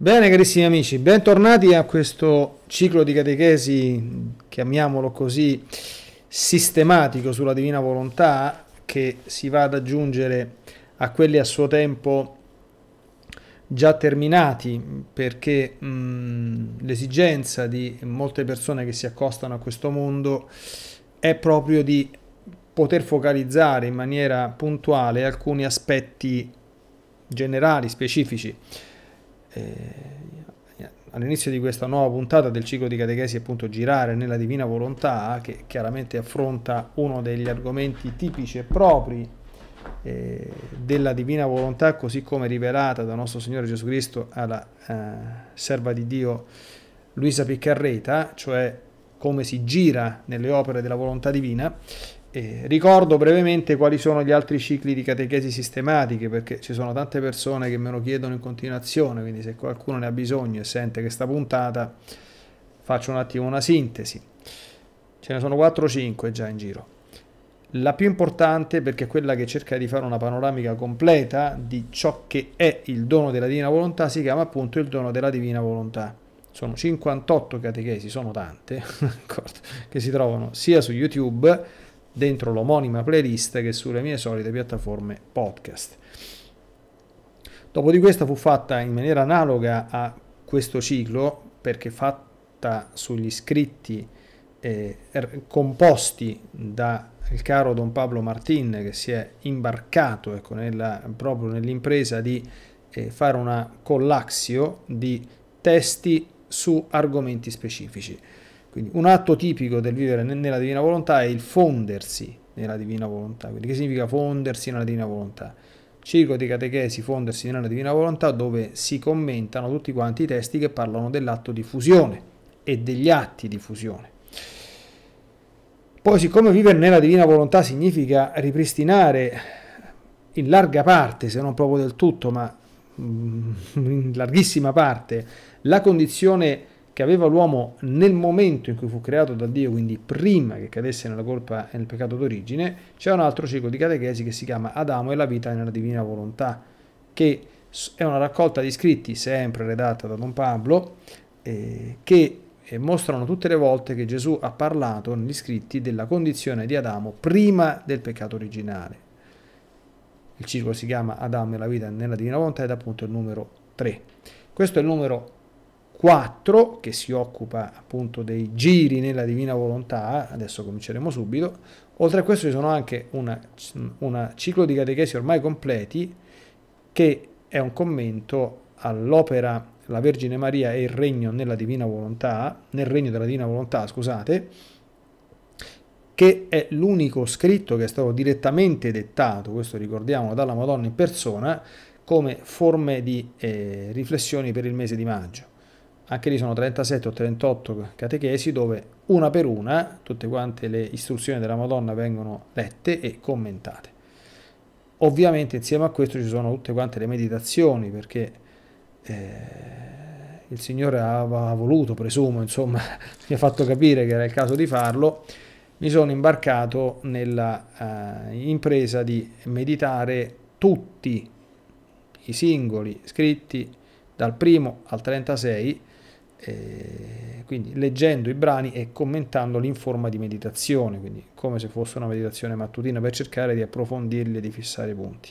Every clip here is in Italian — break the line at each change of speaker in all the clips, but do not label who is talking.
Bene carissimi amici, bentornati a questo ciclo di catechesi, chiamiamolo così, sistematico sulla Divina Volontà, che si va ad aggiungere a quelli a suo tempo già terminati, perché l'esigenza di molte persone che si accostano a questo mondo è proprio di poter focalizzare in maniera puntuale alcuni aspetti generali, specifici eh, all'inizio di questa nuova puntata del ciclo di catechesi appunto girare nella divina volontà che chiaramente affronta uno degli argomenti tipici e propri eh, della divina volontà così come rivelata da nostro Signore Gesù Cristo alla eh, serva di Dio Luisa Piccarreta cioè come si gira nelle opere della volontà divina e ricordo brevemente quali sono gli altri cicli di catechesi sistematiche, perché ci sono tante persone che me lo chiedono in continuazione, quindi se qualcuno ne ha bisogno e sente questa puntata, faccio un attimo una sintesi. Ce ne sono 4-5 già in giro. La più importante, perché è quella che cerca di fare una panoramica completa di ciò che è il dono della divina volontà, si chiama appunto il dono della divina volontà sono 58 catechesi, sono tante, che si trovano sia su YouTube dentro l'omonima playlist che sulle mie solite piattaforme podcast. Dopo di questa fu fatta in maniera analoga a questo ciclo perché fatta sugli scritti eh, composti dal caro Don Pablo Martin che si è imbarcato ecco, nella, proprio nell'impresa di eh, fare una collaxio di testi su argomenti specifici. Quindi un atto tipico del vivere nella divina volontà è il fondersi nella divina volontà. Quindi che significa fondersi nella divina volontà? Circo di catechesi fondersi nella divina volontà dove si commentano tutti quanti i testi che parlano dell'atto di fusione e degli atti di fusione. Poi siccome vivere nella divina volontà significa ripristinare in larga parte, se non proprio del tutto, ma mm, in larghissima parte, la condizione che aveva l'uomo nel momento in cui fu creato da Dio, quindi prima che cadesse nella colpa e nel peccato d'origine, c'è un altro ciclo di catechesi che si chiama Adamo e la vita nella divina volontà, che è una raccolta di scritti sempre redatta da Don Pablo, eh, che eh, mostrano tutte le volte che Gesù ha parlato negli scritti della condizione di Adamo prima del peccato originale. Il ciclo si chiama Adamo e la vita nella divina volontà ed appunto il numero 3. Questo è il numero 3. 4 che si occupa appunto dei giri nella divina volontà, adesso cominceremo subito, oltre a questo ci sono anche un ciclo di catechesi ormai completi che è un commento all'opera La Vergine Maria e il Regno nella Divina Volontà, nel Regno della Divina Volontà, scusate, che è l'unico scritto che è stato direttamente dettato, questo ricordiamo, dalla Madonna in persona, come forme di eh, riflessioni per il mese di maggio anche lì sono 37 o 38 catechesi dove una per una tutte quante le istruzioni della Madonna vengono lette e commentate. Ovviamente insieme a questo ci sono tutte quante le meditazioni perché eh, il Signore aveva voluto, presumo, insomma, mi ha fatto capire che era il caso di farlo, mi sono imbarcato nella eh, impresa di meditare tutti i singoli scritti dal primo al 36 eh, quindi leggendo i brani e commentandoli in forma di meditazione, quindi come se fosse una meditazione mattutina per cercare di approfondirli e di fissare i punti.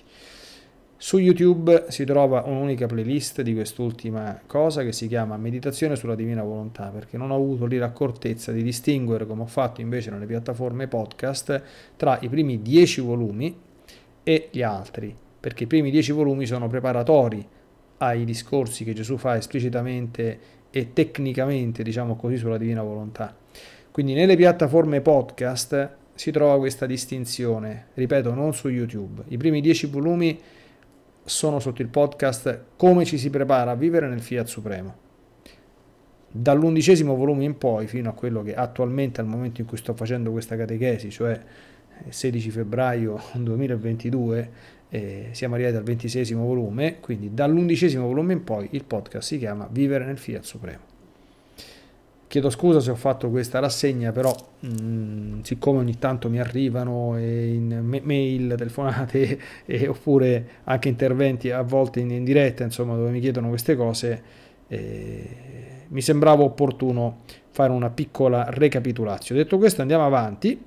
Su YouTube si trova un'unica playlist di quest'ultima cosa che si chiama Meditazione sulla Divina Volontà, perché non ho avuto lì l'accortezza di distinguere, come ho fatto invece nelle piattaforme podcast, tra i primi dieci volumi e gli altri, perché i primi dieci volumi sono preparatori ai discorsi che Gesù fa esplicitamente e tecnicamente, diciamo così, sulla divina volontà. Quindi nelle piattaforme podcast si trova questa distinzione, ripeto, non su YouTube. I primi dieci volumi sono sotto il podcast Come ci si prepara a vivere nel Fiat Supremo. Dall'undicesimo volume in poi, fino a quello che attualmente al momento in cui sto facendo questa catechesi, cioè 16 febbraio 2022, Eh, siamo arrivati al ventisesimo volume, quindi dall'undicesimo volume in poi il podcast si chiama Vivere nel Fiat Supremo. Chiedo scusa se ho fatto questa rassegna, però mh, mm, siccome ogni tanto mi arrivano in mail, telefonate eh, oppure anche interventi a volte in, in, diretta, insomma, dove mi chiedono queste cose, eh, mi sembrava opportuno fare una piccola recapitolazione. Detto questo, andiamo avanti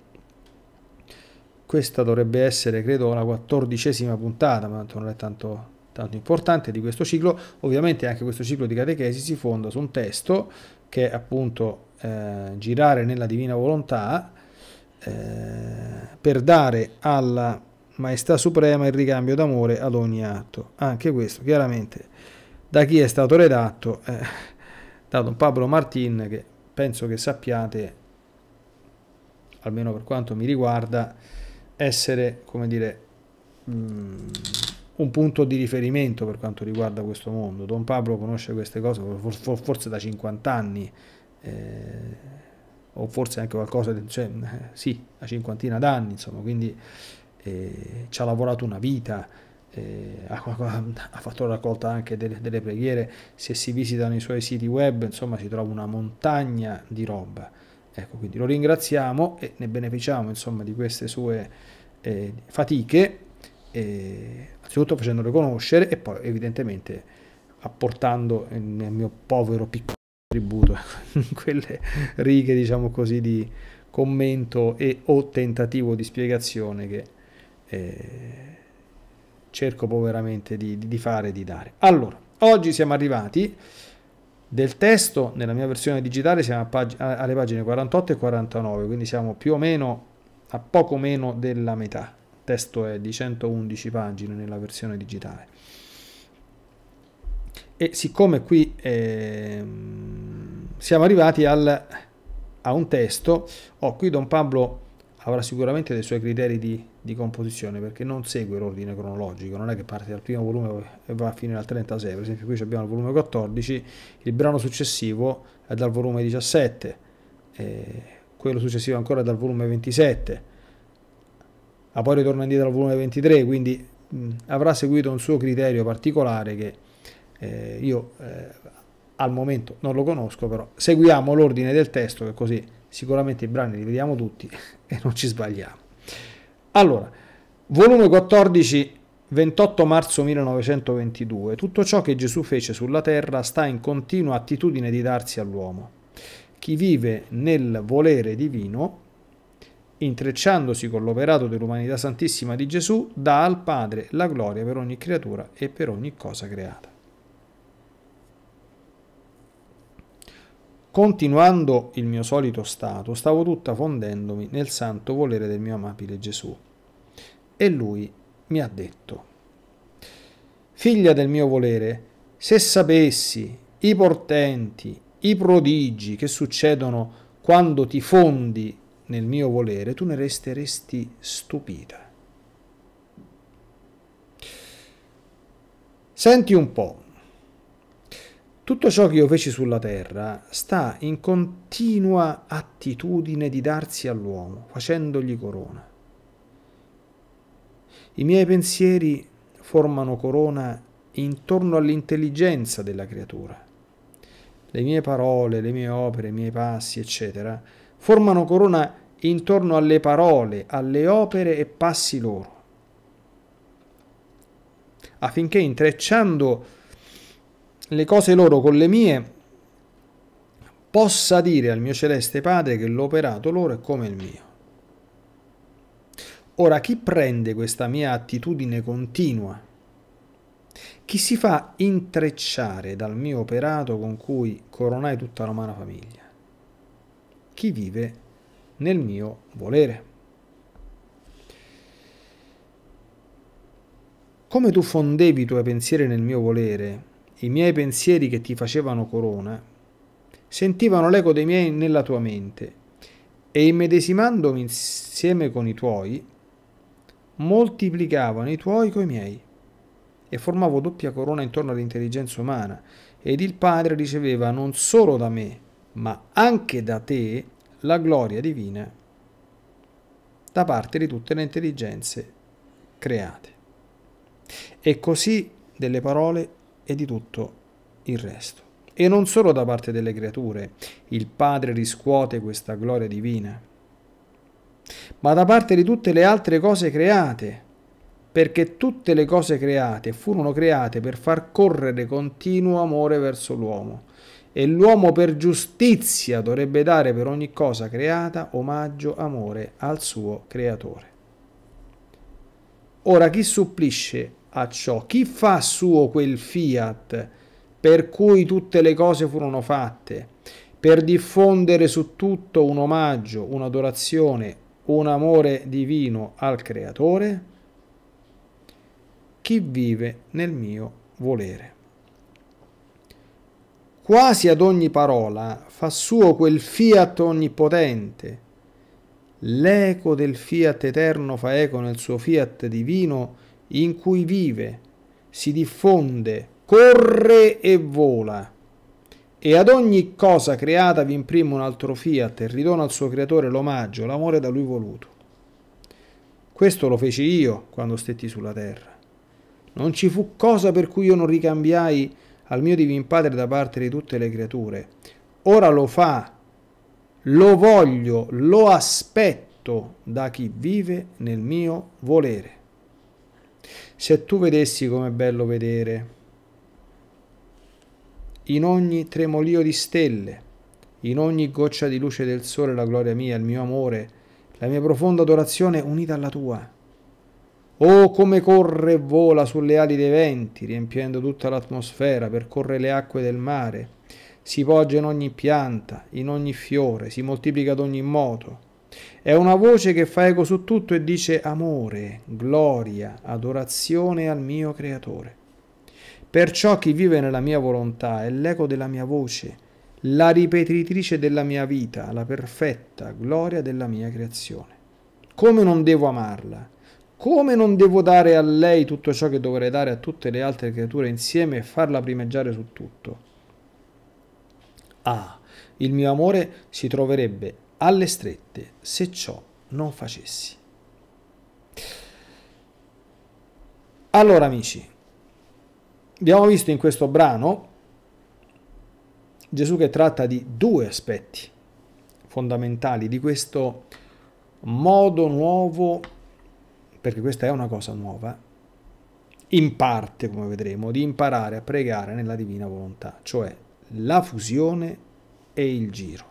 questa dovrebbe essere credo la quattordicesima puntata, ma non è tanto, tanto importante di questo ciclo, ovviamente anche questo ciclo di catechesi si fonda su un testo che è appunto eh, girare nella divina volontà eh, per dare alla maestà suprema il ricambio d'amore ad ogni atto, anche questo chiaramente da chi è stato redatto, eh, da Don Pablo Martin che penso che sappiate, almeno per quanto mi riguarda, essere, come dire, mm, un punto di riferimento per quanto riguarda questo mondo. Don Pablo conosce queste cose forse da 50 anni, eh, o forse anche qualcosa, di, cioè, eh, sì, da cinquantina d'anni, insomma, quindi eh, ci ha lavorato una vita. Eh, ha, ha, fatto la raccolta anche delle, delle preghiere se si visitano i suoi siti web insomma si trova una montagna di roba Ecco, quindi lo ringraziamo e ne beneficiamo insomma, di queste sue eh, fatiche, eh, anzitutto facendole conoscere e poi evidentemente apportando il mio povero piccolo contributo in quelle righe, diciamo così, di commento e o tentativo di spiegazione che eh, cerco poveramente di, di fare e di dare. Allora, oggi siamo arrivati del testo nella mia versione digitale siamo pag alle pagine 48 e 49 quindi siamo più o meno a poco meno della metà il testo è di 111 pagine nella versione digitale e siccome qui eh, siamo arrivati al, a un testo ho oh, qui Don Pablo avrà sicuramente dei suoi criteri di, di, composizione perché non segue l'ordine cronologico, non è che parte dal primo volume e va fino al 36, per esempio qui abbiamo il volume 14, il brano successivo è dal volume 17, quello successivo ancora è dal volume 27, ma poi ritorna indietro al volume 23, quindi mh, avrà seguito un suo criterio particolare che eh, io eh, al momento non lo conosco, però seguiamo l'ordine del testo che così sicuramente i brani li vediamo tutti e non ci sbagliamo. Allora, volume 14, 28 marzo 1922. Tutto ciò che Gesù fece sulla terra sta in continua attitudine di darsi all'uomo. Chi vive nel volere divino intrecciandosi con l'operato dell'umanità santissima di Gesù, dà al Padre la gloria per ogni creatura e per ogni cosa creata. Continuando il mio solito stato, stavo tutta fondendomi nel santo volere del mio amabile Gesù. E lui mi ha detto, Figlia del mio volere, se sapessi i portenti, i prodigi che succedono quando ti fondi nel mio volere, tu ne resteresti stupita. Senti un po', tutto ciò che io feci sulla terra sta in continua attitudine di darsi all'uomo, facendogli corona. I miei pensieri formano corona intorno all'intelligenza della creatura. Le mie parole, le mie opere, i miei passi, eccetera, formano corona intorno alle parole, alle opere e passi loro, affinché intrecciando le cose loro con le mie, possa dire al mio celeste Padre che l'operato loro è come il mio. Ora, chi prende questa mia attitudine continua? Chi si fa intrecciare dal mio operato con cui coronai tutta la umana famiglia? Chi vive nel mio volere? Come tu fondevi i tuoi pensieri nel mio volere, i miei pensieri che ti facevano corona, sentivano l'eco dei miei nella tua mente e immedesimandomi insieme con i tuoi, moltiplicavano i tuoi coi miei e formavo doppia corona intorno all'intelligenza umana ed il Padre riceveva non solo da me, ma anche da te la gloria divina da parte di tutte le intelligenze create. E così delle parole e di tutto il resto. E non solo da parte delle creature, il Padre riscuote questa gloria divina, ma da parte di tutte le altre cose create, perché tutte le cose create furono create per far correre continuo amore verso l'uomo e l'uomo per giustizia dovrebbe dare per ogni cosa creata omaggio, amore al suo creatore. Ora chi supplisce a ciò. Chi fa suo quel fiat per cui tutte le cose furono fatte, per diffondere su tutto un omaggio, un'adorazione, un amore divino al Creatore? Chi vive nel mio volere. Quasi ad ogni parola fa suo quel fiat onnipotente. L'eco del fiat eterno fa eco nel suo fiat divino in cui vive, si diffonde, corre e vola. E ad ogni cosa creata vi imprime un altro fiat e ridona al suo creatore l'omaggio, l'amore da lui voluto. Questo lo feci io quando stetti sulla terra. Non ci fu cosa per cui io non ricambiai al mio divin padre da parte di tutte le creature. Ora lo fa, lo voglio, lo aspetto da chi vive nel mio volere. Se tu vedessi com'è bello vedere in ogni tremolio di stelle, in ogni goccia di luce del sole la gloria mia, il mio amore, la mia profonda adorazione unita alla tua. Oh, come corre e vola sulle ali dei venti, riempiendo tutta l'atmosfera, percorre le acque del mare, si poggia in ogni pianta, in ogni fiore, si moltiplica ad ogni moto è una voce che fa eco su tutto e dice amore, gloria, adorazione al mio Creatore. Perciò chi vive nella mia volontà è l'eco della mia voce, la ripetitrice della mia vita, la perfetta gloria della mia creazione. Come non devo amarla? Come non devo dare a lei tutto ciò che dovrei dare a tutte le altre creature insieme e farla primeggiare su tutto? Ah, il mio amore si troverebbe alle strette se ciò non facessi. Allora amici, abbiamo visto in questo brano Gesù che tratta di due aspetti fondamentali di questo modo nuovo, perché questa è una cosa nuova, in parte come vedremo, di imparare a pregare nella divina volontà, cioè la fusione e il giro.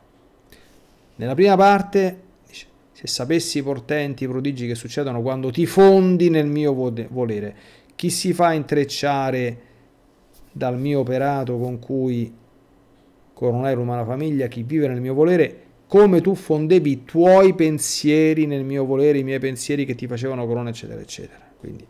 Nella prima parte, dice, se sapessi i portenti, i prodigi che succedono quando ti fondi nel mio volere, chi si fa intrecciare dal mio operato con cui coronai l'umana famiglia, chi vive nel mio volere, come tu fondevi i tuoi pensieri nel mio volere, i miei pensieri che ti facevano corona, eccetera, eccetera. Quindi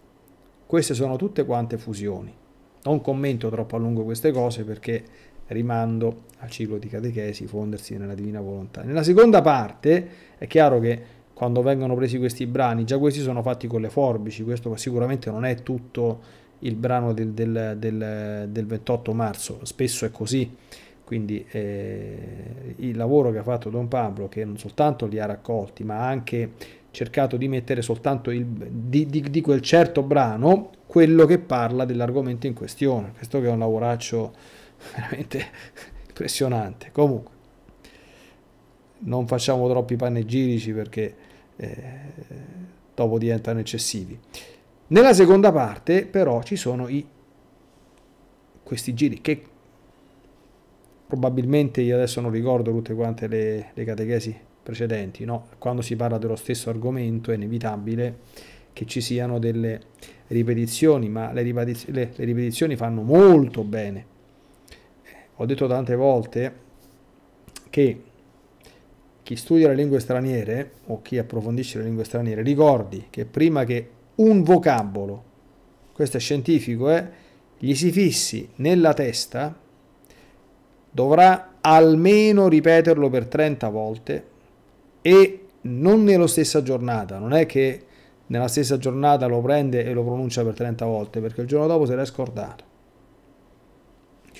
queste sono tutte quante fusioni. Non commento troppo a lungo queste cose perché rimando al ciclo di catechesi, fondersi nella divina volontà. Nella seconda parte è chiaro che quando vengono presi questi brani, già questi sono fatti con le forbici, questo sicuramente non è tutto il brano del, del, del, del 28 marzo, spesso è così, quindi eh, il lavoro che ha fatto Don Pablo, che non soltanto li ha raccolti, ma ha anche cercato di mettere soltanto il, di, di, di quel certo brano quello che parla dell'argomento in questione, questo che è un lavoraccio veramente impressionante. Comunque, non facciamo troppi panegirici perché eh, dopo diventano eccessivi. Nella seconda parte però ci sono i, questi giri che probabilmente io adesso non ricordo tutte quante le, le catechesi precedenti, no? quando si parla dello stesso argomento è inevitabile che ci siano delle ripetizioni, ma le, ripetiz le, le ripetizioni fanno molto bene ho detto tante volte che chi studia le lingue straniere o chi approfondisce le lingue straniere ricordi che prima che un vocabolo, questo è scientifico, eh, gli si fissi nella testa, dovrà almeno ripeterlo per 30 volte e non nella stessa giornata, non è che nella stessa giornata lo prende e lo pronuncia per 30 volte, perché il giorno dopo se l'è scordato.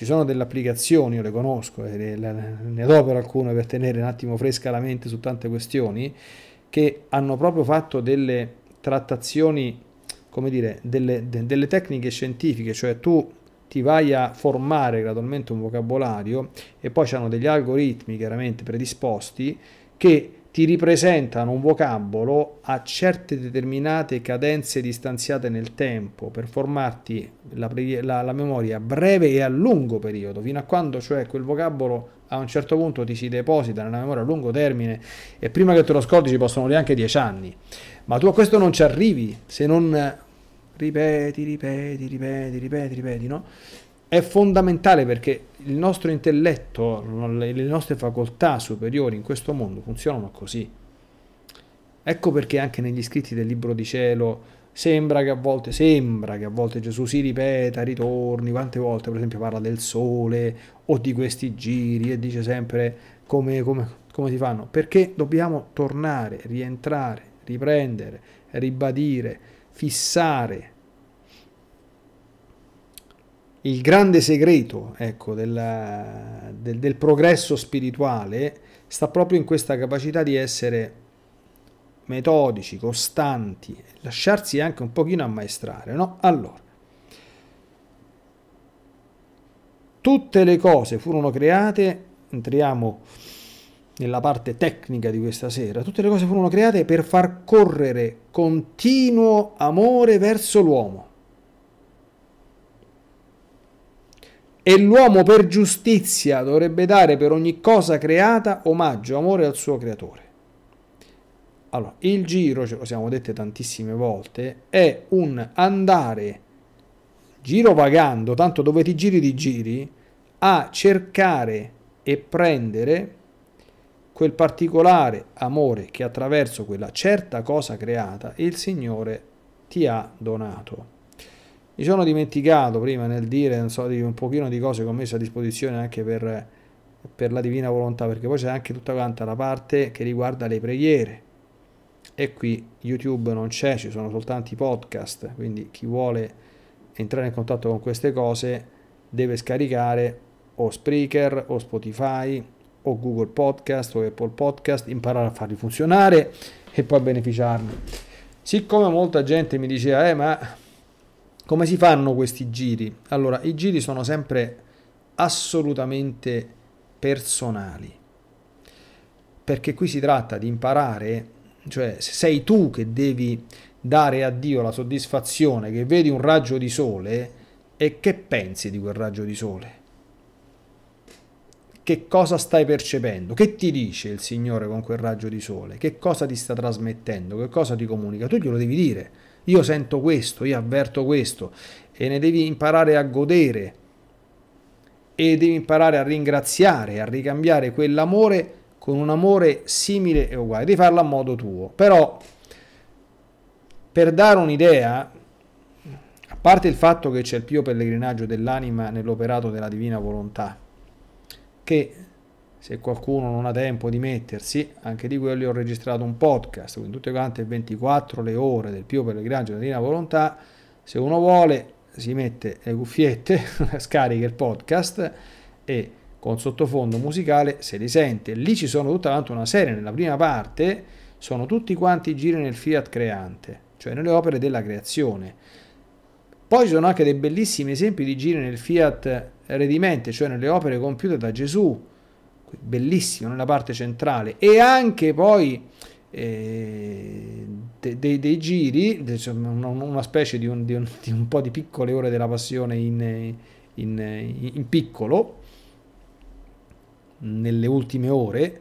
Ci sono delle applicazioni, io le conosco, eh, e ne adopero alcune per tenere un attimo fresca la mente su tante questioni, che hanno proprio fatto delle trattazioni, come dire, delle, de, delle tecniche scientifiche, cioè tu ti vai a formare gradualmente un vocabolario e poi hanno degli algoritmi chiaramente predisposti che ti ripresentano un vocabolo a certe determinate cadenze distanziate nel tempo per formarti la, la, la, memoria a breve e a lungo periodo, fino a quando cioè quel vocabolo a un certo punto ti si deposita nella memoria a lungo termine e prima che te lo scordi ci possono volere anche 10 anni, ma tu a questo non ci arrivi se non ripeti, ripeti, ripeti, ripeti, ripeti, no? è fondamentale perché il nostro intelletto, le nostre facoltà superiori in questo mondo funzionano così. Ecco perché anche negli scritti del libro di cielo sembra che a volte, sembra che a volte Gesù si ripeta, ritorni, quante volte per esempio parla del sole o di questi giri e dice sempre come, come, come si fanno. Perché dobbiamo tornare, rientrare, riprendere, ribadire, fissare il grande segreto ecco, della, del, del progresso spirituale sta proprio in questa capacità di essere metodici, costanti, lasciarsi anche un pochino ammaestrare, no? Allora, tutte le cose furono create, entriamo nella parte tecnica di questa sera, tutte le cose furono create per far correre continuo amore verso l'uomo E l'uomo per giustizia dovrebbe dare per ogni cosa creata omaggio, amore al suo creatore. Allora, il giro, ce lo siamo dette tantissime volte, è un andare giro vagando, tanto dove ti giri ti giri, a cercare e prendere quel particolare amore che attraverso quella certa cosa creata il Signore ti ha donato. Mi sono dimenticato prima nel dire so, di un pochino di cose che ho messo a disposizione anche per, per la divina volontà, perché poi c'è anche tutta quanta la parte che riguarda le preghiere. E qui YouTube non c'è, ci sono soltanto i podcast, quindi chi vuole entrare in contatto con queste cose deve scaricare o Spreaker o Spotify o Google Podcast o Apple Podcast, imparare a farli funzionare e poi beneficiarne. Siccome molta gente mi diceva, eh, ma come si fanno questi giri? Allora, i giri sono sempre assolutamente personali, perché qui si tratta di imparare, cioè sei tu che devi dare a Dio la soddisfazione che vedi un raggio di sole e che pensi di quel raggio di sole. Che cosa stai percependo? Che ti dice il Signore con quel raggio di sole? Che cosa ti sta trasmettendo? Che cosa ti comunica? Tu glielo devi dire io sento questo, io avverto questo e ne devi imparare a godere e devi imparare a ringraziare, a ricambiare quell'amore con un amore simile e uguale, devi farlo a modo tuo. Però per dare un'idea, a parte il fatto che c'è il pio pellegrinaggio dell'anima nell'operato della divina volontà, che se qualcuno non ha tempo di mettersi, anche di quelli ho registrato un podcast, quindi tutte quante 24 le ore del Pio Pellegrinaggio di Divina Volontà, se uno vuole si mette le cuffiette, scarica il podcast e con sottofondo musicale se li sente. Lì ci sono tutta una serie, nella prima parte sono tutti quanti i giri nel fiat creante, cioè nelle opere della creazione. Poi ci sono anche dei bellissimi esempi di giri nel fiat redimente, cioè nelle opere compiute da Gesù, bellissimo nella parte centrale e anche poi eh, dei, dei, dei, giri, una specie di un, di, un, di un, po' di piccole ore della passione in, in, in piccolo, nelle ultime ore,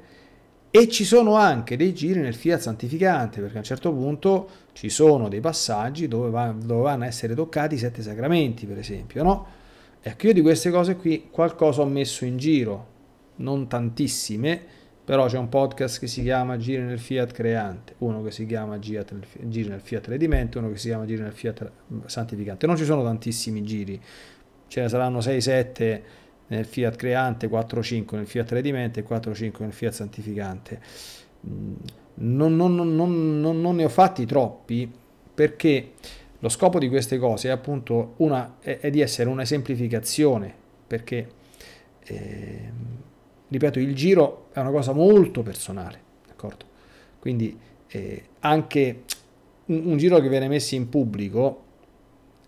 e ci sono anche dei giri nel Fiat Santificante, perché a un certo punto ci sono dei passaggi dove, va, dove vanno a essere toccati i sette sacramenti, per esempio, no? Ecco, io di queste cose qui qualcosa ho messo in giro, non tantissime, però c'è un podcast che si chiama Giri nel Fiat Creante, uno che si chiama Giri nel Fiat Redimento, uno che si chiama Giri nel Fiat Santificante. Non ci sono tantissimi giri, ce ne saranno 6-7 nel Fiat Creante, 4-5 nel Fiat Redimento e 4-5 nel Fiat Santificante. Mm, non, non, non, non, ne ho fatti troppi perché lo scopo di queste cose è appunto una, è, è di essere un'esemplificazione perché eh, ripeto, il giro è una cosa molto personale, d'accordo? Quindi eh, anche un, un, giro che viene messo in pubblico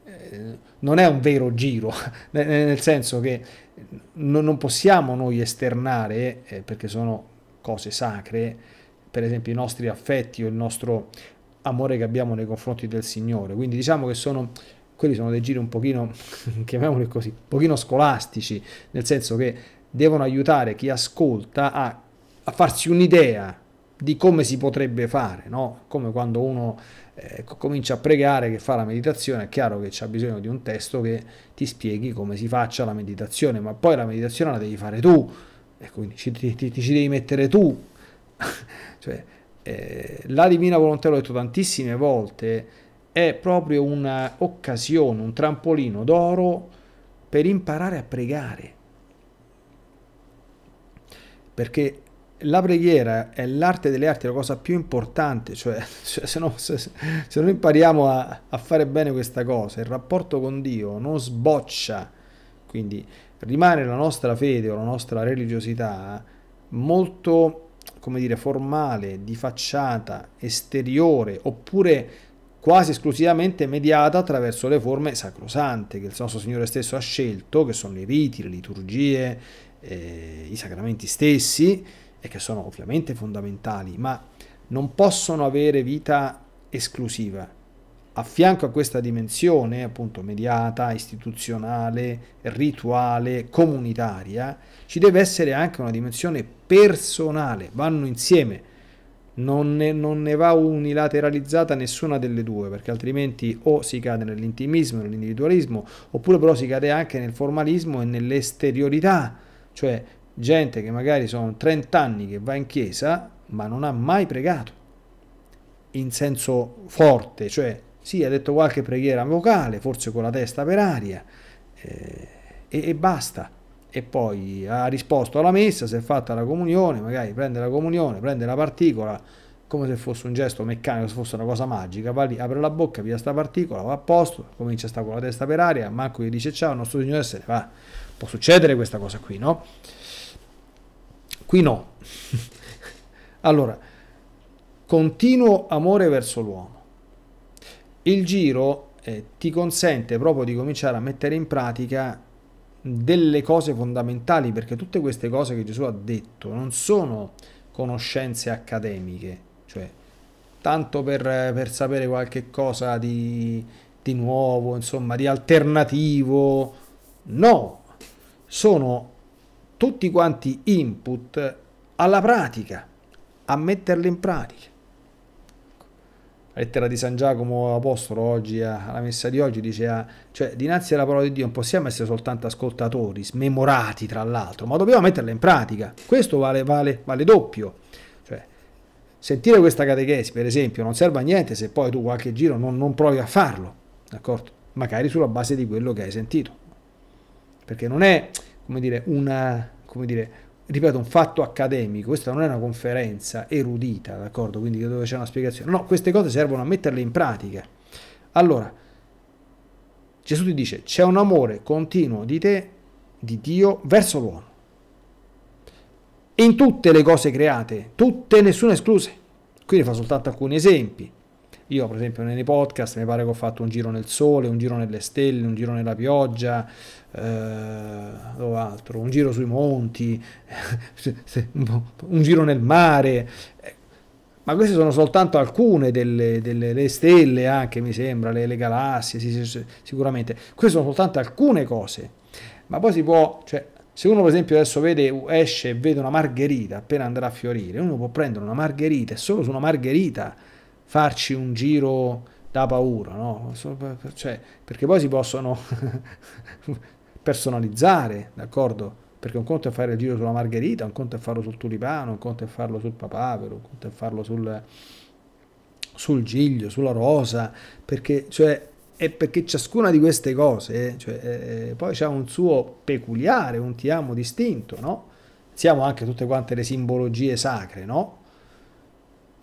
eh, non è un vero giro, nel senso che non, possiamo noi esternare, eh, perché sono cose sacre, per esempio i nostri affetti o il nostro amore che abbiamo nei confronti del Signore. Quindi diciamo che sono quelli sono dei giri un pochino, chiamiamoli così, un pochino scolastici, nel senso che devono aiutare chi ascolta a, a farsi un'idea di come si potrebbe fare, no? come quando uno eh, comincia a pregare che fa la meditazione, è chiaro che c'è bisogno di un testo che ti spieghi come si faccia la meditazione, ma poi la meditazione la devi fare tu, e quindi ci, ti, ti, ci devi mettere tu. cioè, eh, la divina volontà, l'ho detto tantissime volte, è proprio un'occasione, un trampolino d'oro per imparare a pregare perché la preghiera è l'arte delle arti, la cosa più importante, cioè, cioè se, non, se, se non impariamo a, a, fare bene questa cosa, il rapporto con Dio non sboccia, quindi rimane la nostra fede o la nostra religiosità molto, come dire, formale, di facciata, esteriore, oppure quasi esclusivamente mediata attraverso le forme sacrosante che il nostro Signore stesso ha scelto, che sono i riti, le liturgie, eh, i sacramenti stessi, e che sono ovviamente fondamentali, ma non possono avere vita esclusiva. A fianco a questa dimensione, appunto, mediata, istituzionale, rituale, comunitaria, ci deve essere anche una dimensione personale, vanno insieme. Non ne, non ne, va unilateralizzata nessuna delle due, perché altrimenti o si cade nell'intimismo, nell'individualismo, oppure però si cade anche nel formalismo e nell'esteriorità cioè gente che magari sono 30 anni che va in chiesa ma non ha mai pregato in senso forte, cioè sì, ha detto qualche preghiera vocale, forse con la testa per aria eh, e, e basta. E poi ha risposto alla messa, si è fatta la comunione, magari prende la comunione, prende la particola come se fosse un gesto meccanico, se fosse una cosa magica, va lì, apre la bocca, via sta particola, va a posto, comincia a stare con la testa per aria, manco gli dice ciao, il nostro signore se ne va. Può succedere questa cosa qui, no? Qui no. allora, continuo amore verso l'uomo. Il giro eh, ti consente proprio di cominciare a mettere in pratica delle cose fondamentali, perché tutte queste cose che Gesù ha detto non sono conoscenze accademiche, cioè tanto per, per sapere qualche cosa di, di nuovo, insomma, di alternativo. No, sono tutti quanti input alla pratica, a metterli in pratica. La lettera di San Giacomo Apostolo oggi, eh, alla messa di oggi, dice, eh, cioè dinanzi alla parola di Dio non possiamo essere soltanto ascoltatori, smemorati tra l'altro, ma dobbiamo metterla in pratica. Questo vale, vale, vale doppio. Cioè, sentire questa catechesi, per esempio, non serve a niente se poi tu qualche giro non, non provi a farlo, d'accordo? Magari sulla base di quello che hai sentito perché non è, come dire, una, come dire, ripeto, un fatto accademico, questa non è una conferenza erudita, d'accordo? Quindi dove c'è una spiegazione. No, queste cose servono a metterle in pratica. Allora, Gesù ti dice, c'è un amore continuo di te, di Dio, verso l'uomo. In tutte le cose create, tutte, nessuna escluse. Qui ne fa soltanto alcuni esempi. Io per esempio nei podcast mi pare che ho fatto un giro nel sole, un giro nelle stelle, un giro nella pioggia, eh, altro, un giro sui monti, un giro nel mare. Ma queste sono soltanto alcune delle, delle stelle, anche ah, mi sembra, le, le galassie, sì, sì, sicuramente. Queste sono soltanto alcune cose. Ma poi si può, cioè, se uno per esempio adesso vede, esce e vede una margherita appena andrà a fiorire, uno può prendere una margherita e solo su una margherita farci un giro da paura, no? Cioè, perché poi si possono personalizzare, d'accordo? Perché un conto è fare il giro sulla margherita, un conto è farlo sul tulipano, un conto è farlo sul papavero, un conto è farlo sul, sul giglio, sulla rosa, perché, cioè, è perché ciascuna di queste cose cioè, eh, poi ha un suo peculiare, un ti amo distinto, no? Siamo anche tutte quante le simbologie sacre, no?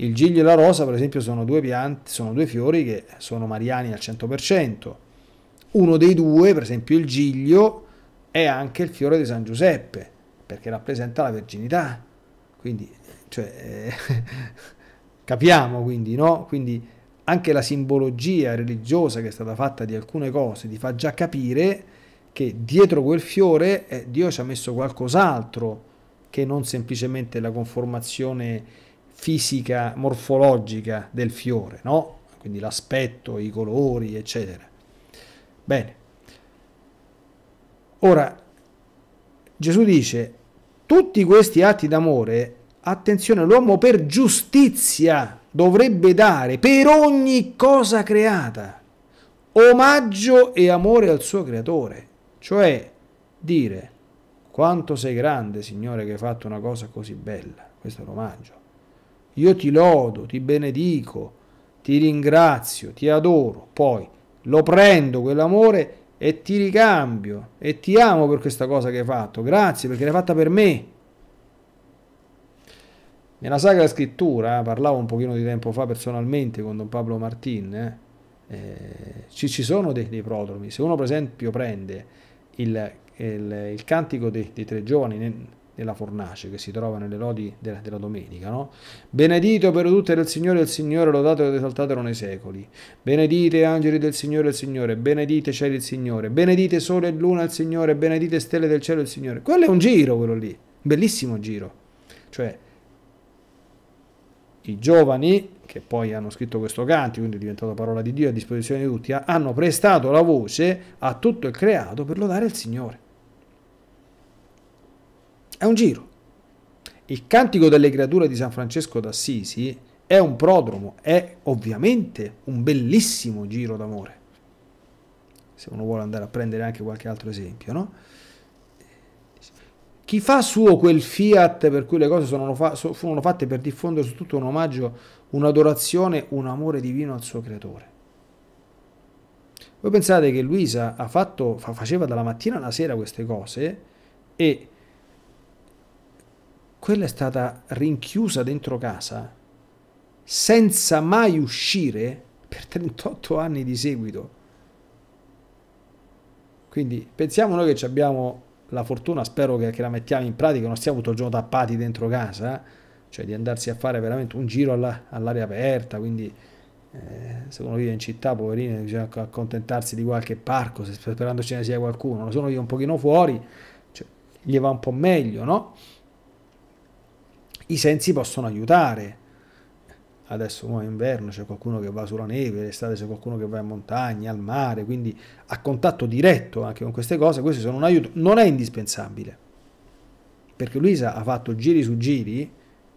Il giglio e la rosa, per esempio, sono due, piante, sono due fiori che sono mariani al 100%. Uno dei due, per esempio il giglio, è anche il fiore di San Giuseppe, perché rappresenta la verginità. Quindi, cioè, eh, capiamo, quindi, no? Quindi anche la simbologia religiosa che è stata fatta di alcune cose ti fa già capire che dietro quel fiore eh, Dio ci ha messo qualcos'altro che non semplicemente la conformazione fisica morfologica del fiore, no? quindi l'aspetto, i colori, eccetera. Bene. Ora, Gesù dice, tutti questi atti d'amore, attenzione, l'uomo per giustizia dovrebbe dare per ogni cosa creata omaggio e amore al suo creatore, cioè dire quanto sei grande, Signore, che hai fatto una cosa così bella. Questo è l'omaggio io ti lodo, ti benedico, ti ringrazio, ti adoro, poi lo prendo quell'amore e ti ricambio e ti amo per questa cosa che hai fatto, grazie perché l'hai fatta per me. Nella Sacra Scrittura, eh, parlavo un pochino di tempo fa personalmente con Don Pablo Martin, eh, eh, ci, ci, sono dei, dei, prodromi, se uno per esempio prende il, il, il cantico dei, dei tre giovani, nella fornace che si trova nelle lodi della, della domenica. No? Benedito per tutte del Signore il Signore, lodato ed esaltato nei secoli. Benedite angeli del Signore il Signore, benedite cieli il Signore, benedite sole e luna il Signore, benedite stelle del cielo il Signore. Quello è un giro quello lì, bellissimo giro. Cioè, i giovani che poi hanno scritto questo cantico, quindi è diventato parola di Dio a disposizione di tutti, hanno prestato la voce a tutto il creato per lodare il Signore. È un giro. Il cantico delle creature di San Francesco d'Assisi è un prodromo, è ovviamente un bellissimo giro d'amore. Se uno vuole andare a prendere anche qualche altro esempio, no? Chi fa suo quel fiat per cui le cose sono, furono fatte per diffondere su tutto un omaggio, un'adorazione, un amore divino al suo creatore? Voi pensate che Luisa fatto, faceva dalla mattina alla sera queste cose e quella è stata rinchiusa dentro casa senza mai uscire per 38 anni di seguito. Quindi pensiamo noi che abbiamo la fortuna, spero che, la mettiamo in pratica, non stiamo tutto il giorno tappati dentro casa, cioè di andarsi a fare veramente un giro all'aria aperta, quindi eh, se uno vive in città, poverino, bisogna accontentarsi di qualche parco, sperando ce ne sia qualcuno, sono io un pochino fuori, cioè, gli va un po' meglio, no? i sensi possono aiutare. Adesso no, è inverno, c'è qualcuno che va sulla neve, l'estate c'è qualcuno che va in montagna, al mare, quindi a contatto diretto anche con queste cose, questi sono un aiuto, non è indispensabile. Perché Luisa ha fatto giri su giri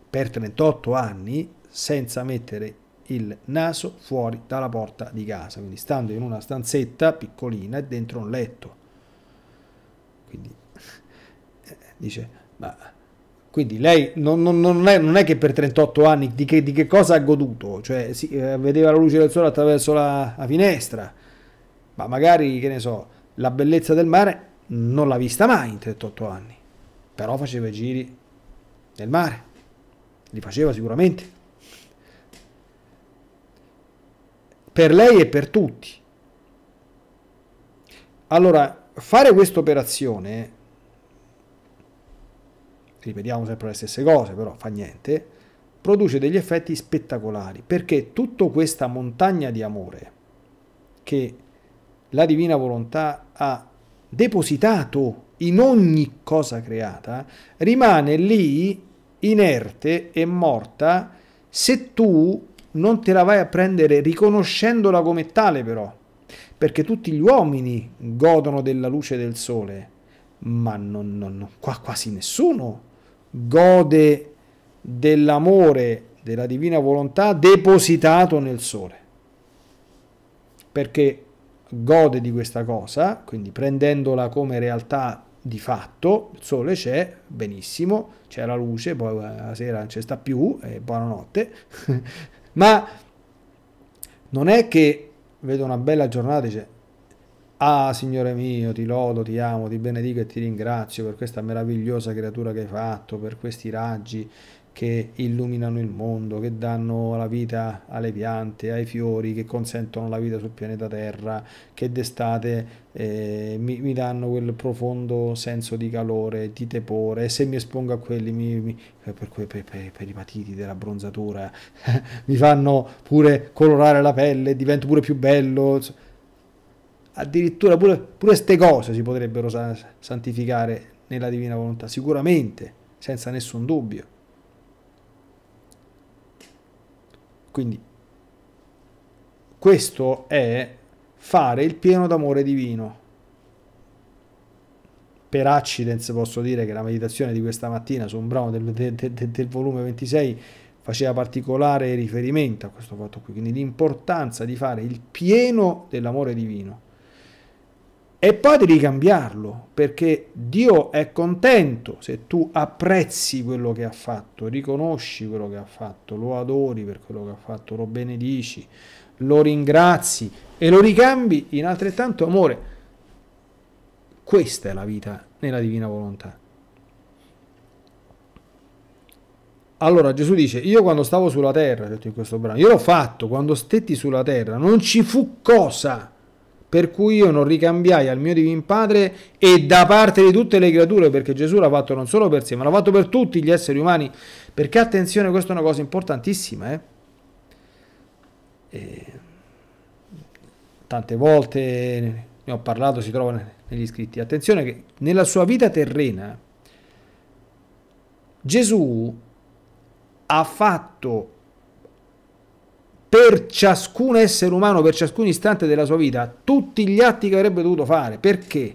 per 38 anni senza mettere il naso fuori dalla porta di casa, quindi stando in una stanzetta piccolina e dentro un letto. Quindi dice, ma quindi lei non, non, non, è, non, è, che per 38 anni di che, di che cosa ha goduto, cioè si, eh, vedeva la luce del sole attraverso la, la, finestra, ma magari, che ne so, la bellezza del mare non l'ha vista mai in 38 anni, però faceva i giri nel mare, li faceva sicuramente. Per lei e per tutti. Allora, fare questa operazione ripetiamo sempre le stesse cose, però fa niente, produce degli effetti spettacolari, perché tutta questa montagna di amore che la divina volontà ha depositato in ogni cosa creata, rimane lì inerte e morta se tu non te la vai a prendere riconoscendola come tale però, perché tutti gli uomini godono della luce del sole, ma non, non, non quasi nessuno gode dell'amore della divina volontà depositato nel sole. Perché gode di questa cosa, quindi prendendola come realtà di fatto, il sole c'è, benissimo, c'è la luce, poi eh, la sera non c'è sta più, e eh, buonanotte, ma non è che vedo una bella giornata e dice Ah, Signore mio, ti lodo, ti amo, ti benedico e ti ringrazio per questa meravigliosa creatura che hai fatto, per questi raggi che illuminano il mondo, che danno la vita alle piante, ai fiori, che consentono la vita sul pianeta Terra, che d'estate eh, mi, mi, danno quel profondo senso di calore, di tepore, e se mi espongo a quelli mi, mi, eh, per, per, per, per, i patiti della bronzatura mi fanno pure colorare la pelle, divento pure più bello addirittura pure, pure ste cose si potrebbero santificare nella divina volontà, sicuramente, senza nessun dubbio. Quindi questo è fare il pieno d'amore divino. Per accidents posso dire che la meditazione di questa mattina su un brano del, del, del, del volume 26 faceva particolare riferimento a questo fatto qui, quindi l'importanza di fare il pieno dell'amore divino e poi devi cambiarlo perché Dio è contento se tu apprezzi quello che ha fatto, riconosci quello che ha fatto, lo adori per quello che ha fatto, lo benedici, lo ringrazi e lo ricambi in altrettanto amore. Questa è la vita nella divina volontà. Allora Gesù dice, io quando stavo sulla terra, detto in questo brano, io l'ho fatto, quando stetti sulla terra, non ci fu cosa per cui io non ricambiai al mio Divin Padre e da parte di tutte le creature, perché Gesù l'ha fatto non solo per sé, ma l'ha fatto per tutti gli esseri umani, perché attenzione, questa è una cosa importantissima, eh? e... tante volte ne ho parlato, si trova negli scritti, attenzione che nella sua vita terrena Gesù ha fatto per ciascun essere umano, per ciascun istante della sua vita, tutti gli atti che avrebbe dovuto fare. Perché?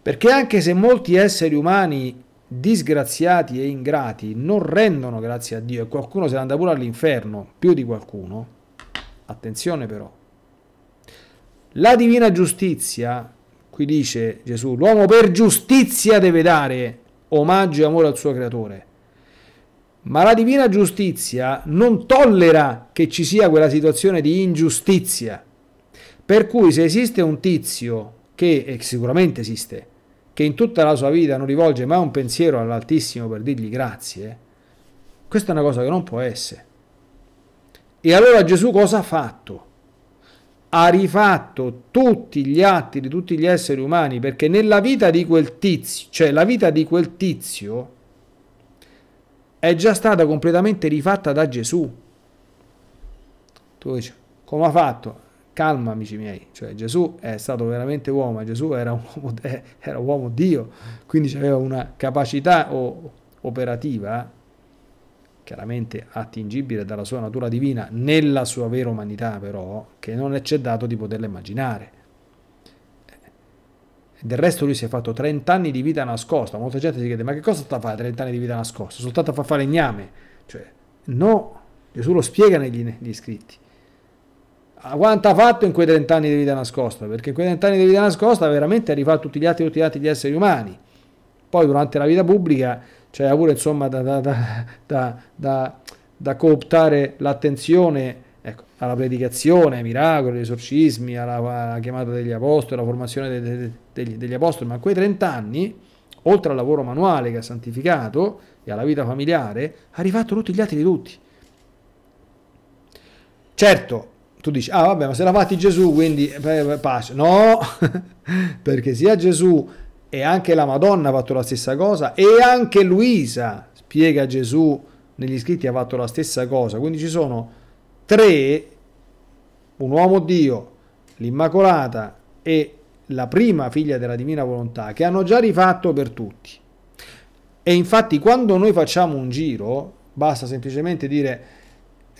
Perché anche se molti esseri umani disgraziati e ingrati non rendono grazie a Dio e qualcuno se ne andrà pure all'inferno, più di qualcuno, attenzione però, la divina giustizia, qui dice Gesù, l'uomo per giustizia deve dare omaggio e amore al suo creatore ma la divina giustizia non tollera che ci sia quella situazione di ingiustizia. Per cui se esiste un tizio, che e sicuramente esiste, che in tutta la sua vita non rivolge mai un pensiero all'Altissimo per dirgli grazie, questa è una cosa che non può essere. E allora Gesù cosa ha fatto? Ha rifatto tutti gli atti di tutti gli esseri umani perché nella vita di quel tizio, cioè la vita di quel tizio, è già stata completamente rifatta da Gesù. Tu dici, come ha fatto? Calma, amici miei, cioè Gesù è stato veramente uomo, Gesù era un uomo, era un uomo Dio, quindi aveva una capacità operativa chiaramente attingibile dalla sua natura divina nella sua vera umanità però, che non è c'è dato di poterla immaginare. Del resto lui si è fatto 30 anni di vita nascosta, molta gente si chiede ma che cosa sta a fare 30 anni di vita nascosta? Soltanto fa far fare igname? Cioè, no, Gesù lo spiega negli, negli scritti. Quanto ha fatto in quei 30 anni di vita nascosta? Perché in quei 30 anni di vita nascosta veramente ha rifatto tutti gli atti tutti gli atti di esseri umani. Poi durante la vita pubblica c'è cioè, pure insomma da, da, da, da cooptare l'attenzione Ecco, alla predicazione, ai miracoli, agli esorcismi, alla, alla, chiamata degli apostoli, alla formazione de, de, degli, degli, apostoli, ma quei 30 anni, oltre al lavoro manuale che ha santificato e alla vita familiare, ha rifatto tutti gli altri di tutti. Certo, tu dici, ah vabbè, ma se l'ha fatti Gesù, quindi eh, eh, pace. No, perché sia Gesù e anche la Madonna ha fatto la stessa cosa e anche Luisa, spiega Gesù negli scritti, ha fatto la stessa cosa. Quindi ci sono tre, un uomo Dio, l'Immacolata e la prima figlia della Divina Volontà, che hanno già rifatto per tutti. E infatti quando noi facciamo un giro, basta semplicemente dire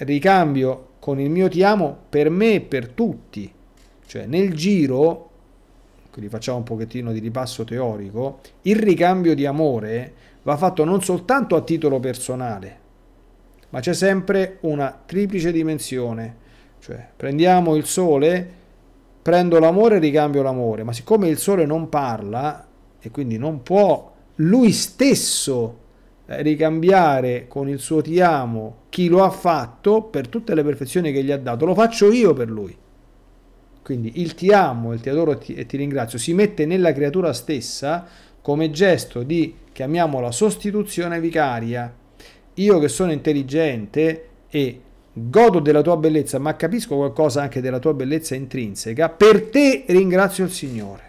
ricambio con il mio ti amo per me e per tutti. Cioè nel giro, quindi facciamo un pochettino di ripasso teorico, il ricambio di amore va fatto non soltanto a titolo personale, ma c'è sempre una triplice dimensione, cioè prendiamo il sole, prendo l'amore e ricambio l'amore, ma siccome il sole non parla e quindi non può lui stesso eh, ricambiare con il suo ti amo chi lo ha fatto per tutte le perfezioni che gli ha dato, lo faccio io per lui. Quindi il ti amo, il ti adoro e ti ringrazio si mette nella creatura stessa come gesto di, chiamiamola, sostituzione vicaria io che sono intelligente e godo della tua bellezza, ma capisco qualcosa anche della tua bellezza intrinseca, per te ringrazio il Signore.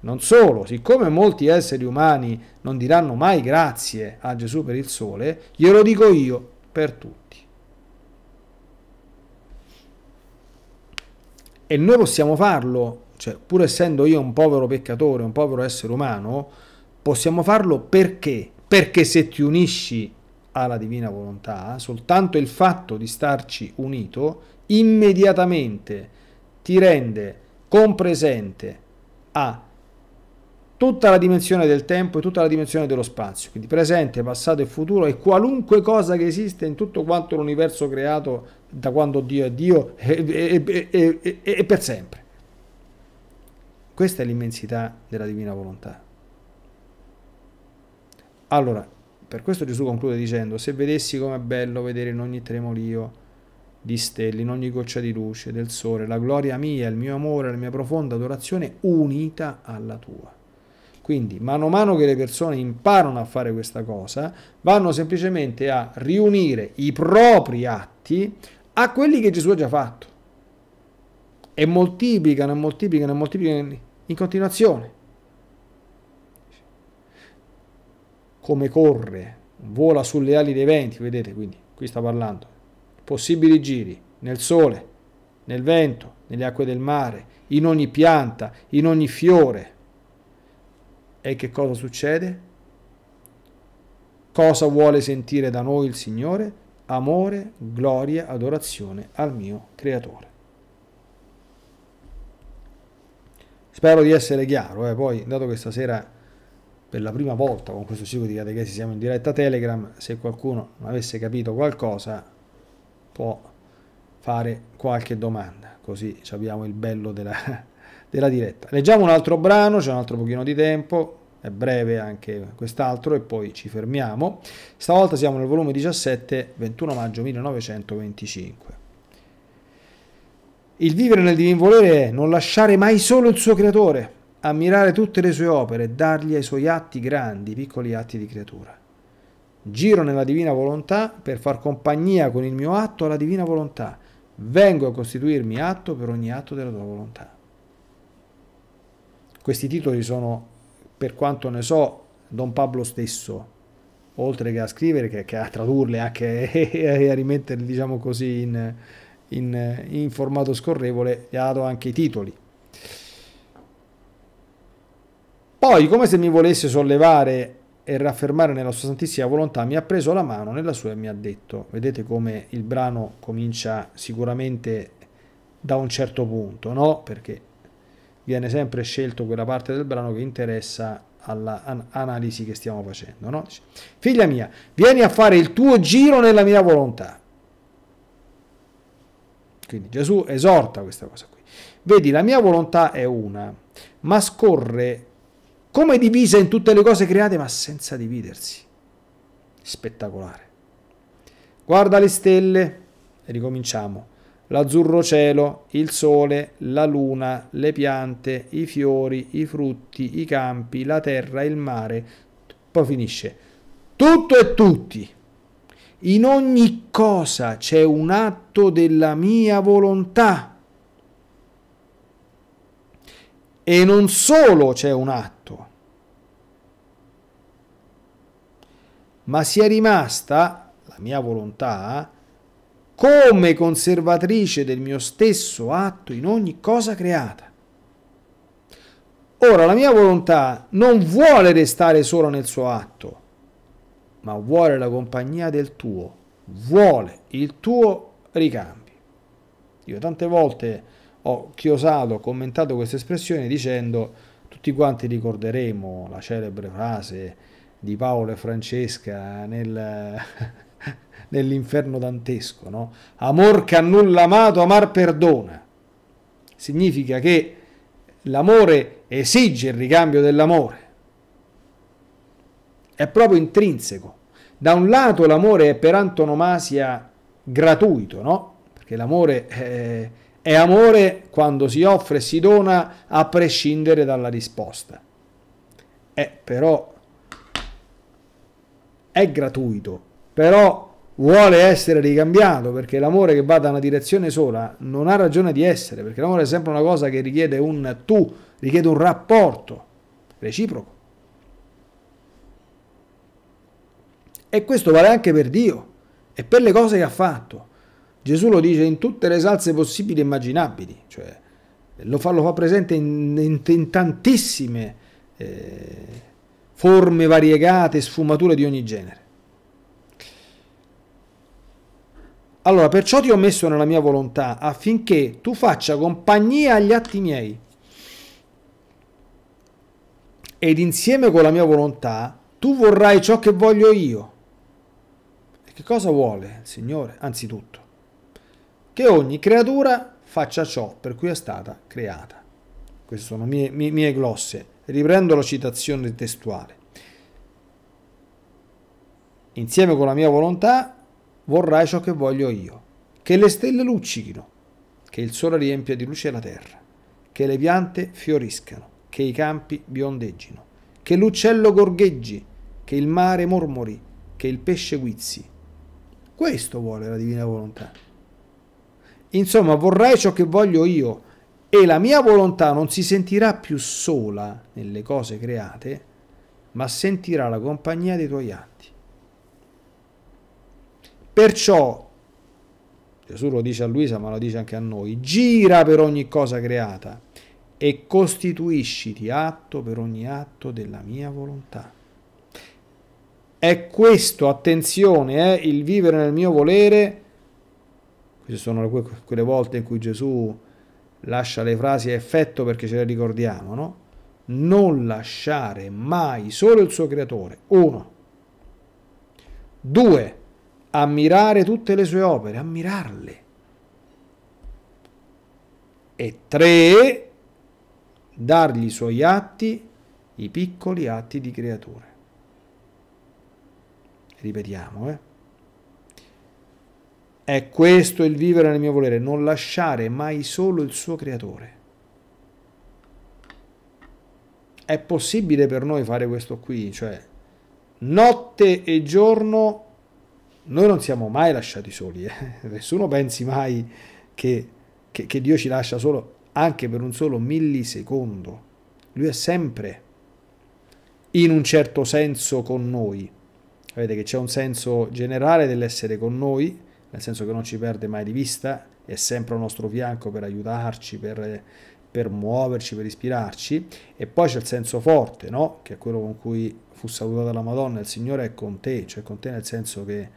Non solo, siccome molti esseri umani non diranno mai grazie a Gesù per il sole, glielo dico io per tutti. E noi possiamo farlo, cioè, pur essendo io un povero peccatore, un povero essere umano, possiamo farlo perché? Perché se ti unisci alla divina volontà, soltanto il fatto di starci unito immediatamente ti rende compresente a tutta la dimensione del tempo e tutta la dimensione dello spazio, quindi presente, passato e futuro e qualunque cosa che esiste in tutto quanto l'universo creato da quando Dio è Dio e, e per sempre. Questa è l'immensità della divina volontà. Allora, per questo Gesù conclude dicendo, se vedessi com'è bello vedere in ogni tremolio di stelle, in ogni goccia di luce del sole, la gloria mia, il mio amore, la mia profonda adorazione unita alla tua. Quindi, mano a mano che le persone imparano a fare questa cosa, vanno semplicemente a riunire i propri atti a quelli che Gesù ha già fatto. E moltiplicano, e moltiplicano, e moltiplicano in continuazione. come corre, vola sulle ali dei venti, vedete quindi, qui sta parlando, possibili giri nel sole, nel vento, nelle acque del mare, in ogni pianta, in ogni fiore. E che cosa succede? Cosa vuole sentire da noi il Signore? Amore, gloria, adorazione al mio Creatore. Spero di essere chiaro, eh? poi dato che stasera per la prima volta con questo ciclo di catechesi siamo in diretta Telegram, se qualcuno non avesse capito qualcosa può fare qualche domanda, così abbiamo il bello della, della diretta. Leggiamo un altro brano, c'è un altro pochino di tempo, è breve anche quest'altro e poi ci fermiamo. Stavolta siamo nel volume 17, 21 maggio 1925. Il vivere nel divin volere è non lasciare mai solo il suo creatore, ammirare tutte le sue opere, e dargli ai suoi atti grandi, piccoli atti di creatura. Giro nella divina volontà per far compagnia con il mio atto alla divina volontà. Vengo a costituirmi atto per ogni atto della tua volontà. Questi titoli sono, per quanto ne so, Don Pablo stesso, oltre che a scrivere, che, che a tradurle anche e a rimetterli, diciamo così, in, in, in formato scorrevole, gli ha dato anche i titoli. Poi, come se mi volesse sollevare e raffermare nella sua santissima volontà, mi ha preso la mano nella sua e mi ha detto, vedete come il brano comincia sicuramente da un certo punto, no? Perché viene sempre scelto quella parte del brano che interessa all'analisi che stiamo facendo, no? Dice, Figlia mia, vieni a fare il tuo giro nella mia volontà. Quindi Gesù esorta questa cosa qui. Vedi, la mia volontà è una, ma scorre come divisa in tutte le cose create ma senza dividersi. Spettacolare. Guarda le stelle, ricominciamo. L'azzurro cielo, il sole, la luna, le piante, i fiori, i frutti, i campi, la terra, il mare. Poi finisce. Tutto e tutti. In ogni cosa c'è un atto della mia volontà. E non solo c'è un atto ma sia rimasta la mia volontà come conservatrice del mio stesso atto in ogni cosa creata. Ora la mia volontà non vuole restare sola nel suo atto, ma vuole la compagnia del tuo, vuole il tuo ricambio. Io tante volte ho chiosato, ho commentato questa espressione dicendo tutti quanti ricorderemo la celebre frase di Paolo e Francesca nel, nell'inferno dantesco, no? Amor che a nulla amato, amar perdona. Significa che l'amore esige il ricambio dell'amore. È proprio intrinseco. Da un lato l'amore è per antonomasia gratuito, no? Perché l'amore è, eh, è amore quando si offre e si dona a prescindere dalla risposta. È eh, però è gratuito, però vuole essere ricambiato perché l'amore che va da una direzione sola non ha ragione di essere, perché l'amore è sempre una cosa che richiede un tu, richiede un rapporto reciproco. E questo vale anche per Dio e per le cose che ha fatto. Gesù lo dice in tutte le salse possibili e immaginabili, cioè lo fa, lo fa presente in, in, in tantissime... Eh, forme variegate, sfumature di ogni genere. Allora, perciò ti ho messo nella mia volontà affinché tu faccia compagnia agli atti miei ed insieme con la mia volontà tu vorrai ciò che voglio io. E che cosa vuole il Signore? Anzitutto, che ogni creatura faccia ciò per cui è stata creata. Queste sono mie, mie, mie glosse. Riprendo la citazione testuale. Insieme con la mia volontà vorrai ciò che voglio io, che le stelle luccichino, che il sole riempia di luce la terra, che le piante fioriscano, che i campi biondeggino, che l'uccello gorgheggi, che il mare mormori, che il pesce guizzi. Questo vuole la divina volontà. Insomma, vorrai ciò che voglio io, e la mia volontà non si sentirà più sola nelle cose create, ma sentirà la compagnia dei tuoi atti. Perciò, Gesù lo dice a Luisa, ma lo dice anche a noi, gira per ogni cosa creata e costituisciti atto per ogni atto della mia volontà. È questo, attenzione, eh, il vivere nel mio volere, queste sono quelle volte in cui Gesù lascia le frasi a effetto perché ce le ricordiamo, no? Non lasciare mai solo il suo creatore. Uno. Due. Ammirare tutte le sue opere, ammirarle. E tre. Dargli i suoi atti, i piccoli atti di creatore. Ripetiamo, eh? È questo il vivere nel mio volere, non lasciare mai solo il suo creatore. È possibile per noi fare questo qui, cioè notte e giorno noi non siamo mai lasciati soli, eh? nessuno pensi mai che, che, che Dio ci lascia solo anche per un solo millisecondo, lui è sempre in un certo senso con noi. Vedete che c'è un senso generale dell'essere con noi, nel senso che non ci perde mai di vista, è sempre al nostro fianco per aiutarci, per, per muoverci, per ispirarci. E poi c'è il senso forte, no? che è quello con cui fu salutata la Madonna, il Signore è con te, cioè con te nel senso che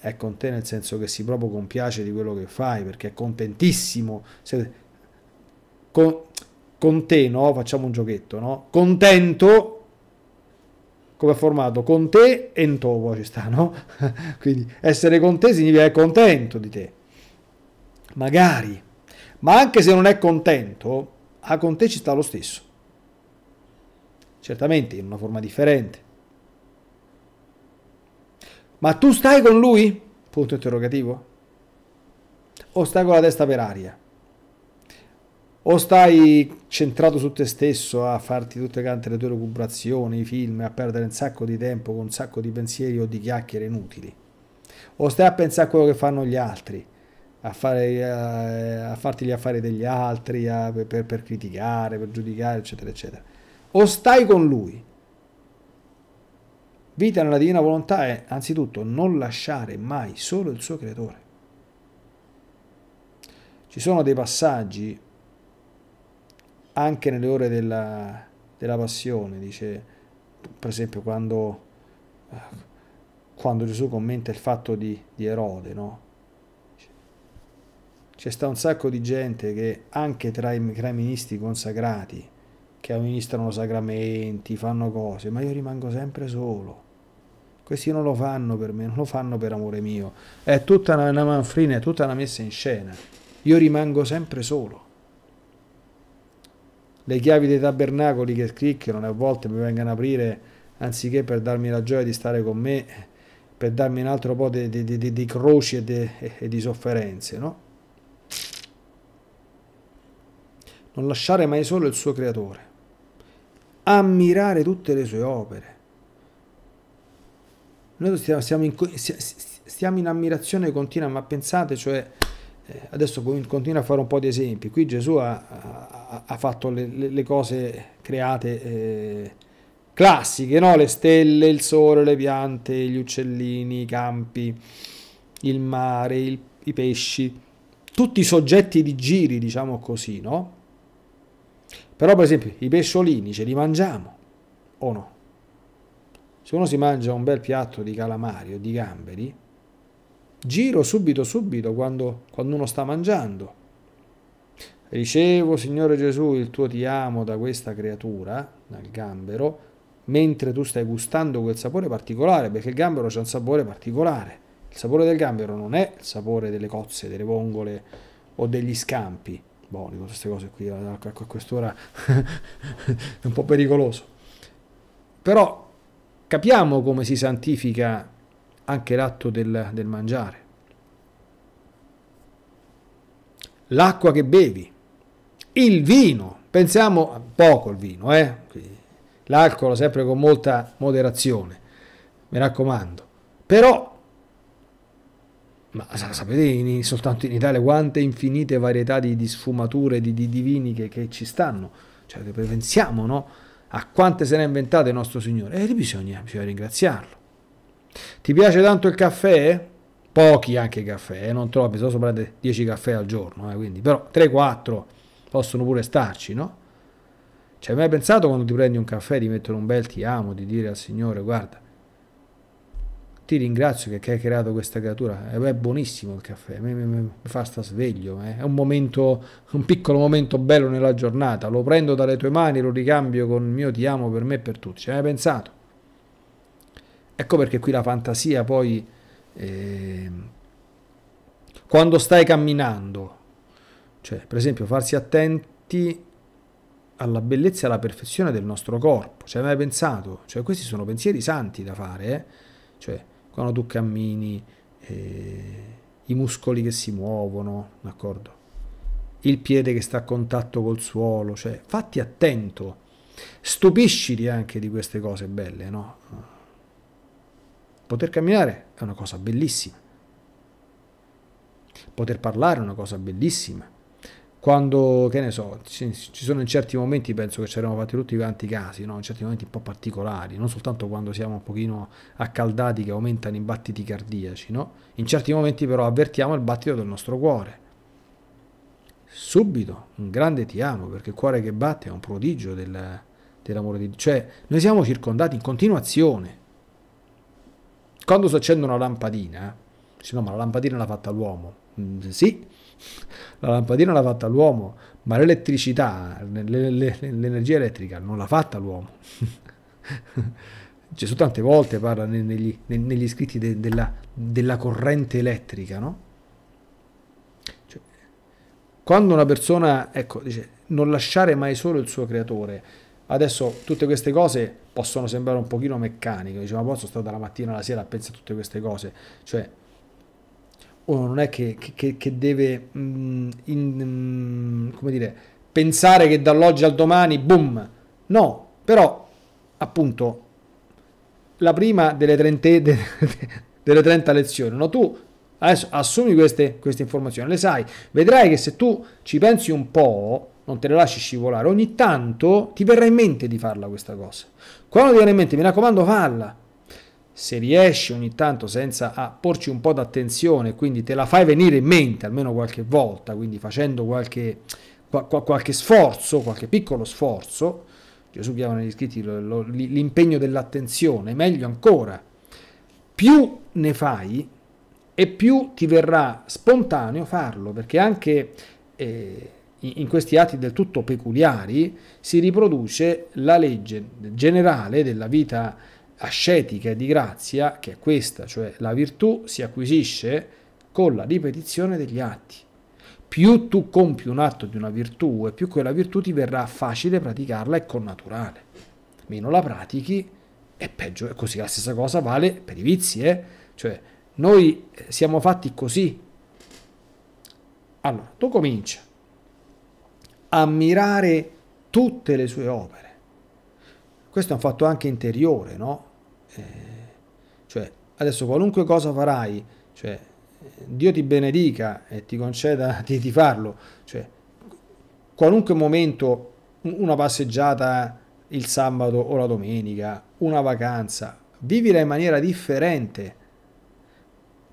è con te nel senso che si proprio compiace di quello che fai, perché è contentissimo. Se, con, con te, no? Facciamo un giochetto, no? Contento come formato con te e in tovo ci sta, no? Quindi essere con te significa essere contento di te. Magari. Ma anche se non è contento, a ah, con te ci sta lo stesso. Certamente in una forma differente. Ma tu stai con lui? Punto interrogativo. O stai con la testa per aria? o stai centrato su te stesso a farti tutte quante le tue lucubrazioni, i film, a perdere un sacco di tempo con un sacco di pensieri o di chiacchiere inutili, o stai a pensare a quello che fanno gli altri, a, fare, a, eh, a farti gli affari degli altri, a, per, per criticare, per giudicare, eccetera, eccetera, o stai con lui. Vita nella divina volontà è anzitutto non lasciare mai solo il suo creatore. Ci sono dei passaggi anche nelle ore della, della passione, dice per esempio quando, quando, Gesù commenta il fatto di, di Erode, no? C'è sta un sacco di gente che anche tra i, tra i ministri consacrati, che amministrano sacramenti, fanno cose, ma io rimango sempre solo. Questi non lo fanno per me, non lo fanno per amore mio. È tutta una, una manfrina, è tutta una messa in scena. Io rimango sempre solo le chiavi dei tabernacoli che scricchiano e a volte mi vengano a aprire anziché per darmi la gioia di stare con me, per darmi un altro po' di, di, di, di croci e di, e di sofferenze, no? Non lasciare mai solo il suo creatore, ammirare tutte le sue opere. Noi stiamo, stiamo in, stiamo in ammirazione continua, ma pensate, cioè eh, adesso continuo a fare un po' di esempi. Qui Gesù ha, ha, ha fatto le, le, cose create eh, classiche, no? le stelle, il sole, le piante, gli uccellini, i campi, il mare, il, i pesci, tutti soggetti di giri, diciamo così, no? Però per esempio i pesciolini ce li mangiamo o no? Se uno si mangia un bel piatto di calamari o di gamberi, Giro subito, subito, quando, quando uno sta mangiando. Ricevo, Signore Gesù, il tuo ti amo da questa creatura, dal gambero, mentre tu stai gustando quel sapore particolare, perché il gambero ha un sapore particolare. Il sapore del gambero non è il sapore delle cozze, delle vongole o degli scampi. Boh, dico queste cose qui a quest'ora è un po' pericoloso. Però capiamo come si santifica anche l'atto del, del mangiare. L'acqua che bevi, il vino, pensiamo poco al vino, eh? l'alcol sempre con molta moderazione, mi raccomando, però ma sapete in, soltanto in Italia quante infinite varietà di, di sfumature, di, di, di vini che, che, ci stanno? Cioè, pensiamo no? a quante se ne ha inventate il nostro Signore e eh, bisogna, bisogna ringraziarlo. Ti piace tanto il caffè? Pochi anche caffè, eh? non troppi, se so prende 10 caffè al giorno, eh? quindi, però 3-4 possono pure starci, no? hai mai pensato quando ti prendi un caffè di mettere un bel ti amo, di dire al Signore, guarda, ti ringrazio che, che hai creato questa creatura, eh, è buonissimo il caffè, mi, mi, mi fa sta sveglio, eh. è un momento, un piccolo momento bello nella giornata, lo prendo dalle tue mani, lo ricambio con il mio ti amo per me e per tutti, ci hai mai pensato? Ecco perché qui la fantasia poi, eh, quando stai camminando, cioè per esempio farsi attenti alla bellezza e alla perfezione del nostro corpo, ci cioè, hai mai pensato? Cioè, questi sono pensieri santi da fare, eh? cioè quando tu cammini, eh, i muscoli che si muovono, d'accordo? il piede che sta a contatto col suolo, cioè fatti attento, stupisciti anche di queste cose belle, no? Poter camminare è una cosa bellissima. Poter parlare è una cosa bellissima. Quando, che ne so, ci, sono in certi momenti, penso che ci eravamo fatti tutti quanti i casi, no? in certi momenti un po' particolari, non soltanto quando siamo un pochino accaldati che aumentano i battiti cardiaci, no? in certi momenti però avvertiamo il battito del nostro cuore. Subito, un grande ti amo, perché il cuore che batte è un prodigio del, dell'amore di Dio. Cioè, noi siamo circondati in continuazione quando si accende una lampadina, dice no, ma la lampadina l'ha fatta l'uomo. Mm, sì, la lampadina l'ha fatta l'uomo, ma l'elettricità, l'energia elettrica non l'ha fatta l'uomo. Gesù tante volte parla negli, negli scritti de, della, della, corrente elettrica, no? Cioè, quando una persona, ecco, dice, non lasciare mai solo il suo creatore. Adesso tutte queste cose possono sembrare un pochino meccaniche, diciamo, ma posso stare dalla mattina alla sera a pensare a tutte queste cose, cioè uno non è che, che, che deve mm, in, mm, dire, pensare che dall'oggi al domani, boom, no, però appunto la prima delle 30, de, de, delle 30 lezioni, no? tu adesso assumi queste, queste informazioni, le sai, vedrai che se tu ci pensi un po', non te le lasci scivolare. Ogni tanto ti verrà in mente di farla questa cosa. Quando ti verrà in mente, mi raccomando, falla. Se riesci ogni tanto senza a porci un po' d'attenzione, quindi te la fai venire in mente almeno qualche volta, quindi facendo qualche, qualche sforzo, qualche piccolo sforzo, Gesù chiama negli scritti l'impegno dell'attenzione, meglio ancora, più ne fai e più ti verrà spontaneo farlo, perché anche eh, in questi atti del tutto peculiari si riproduce la legge generale della vita ascetica e di grazia, che è questa, cioè la virtù si acquisisce con la ripetizione degli atti. Più tu compi un atto di una virtù e più quella virtù ti verrà facile praticarla e connaturale. Meno la pratichi è peggio è così. La stessa cosa vale per i vizi, eh? cioè noi eh, siamo fatti così. Allora, tu comincia ammirare tutte le sue opere. Questo è un fatto anche interiore, no? Eh, cioè, adesso qualunque cosa farai, cioè, Dio ti benedica e ti conceda di, di farlo, cioè, qualunque momento, una passeggiata il sabato o la domenica, una vacanza, vivila in maniera differente,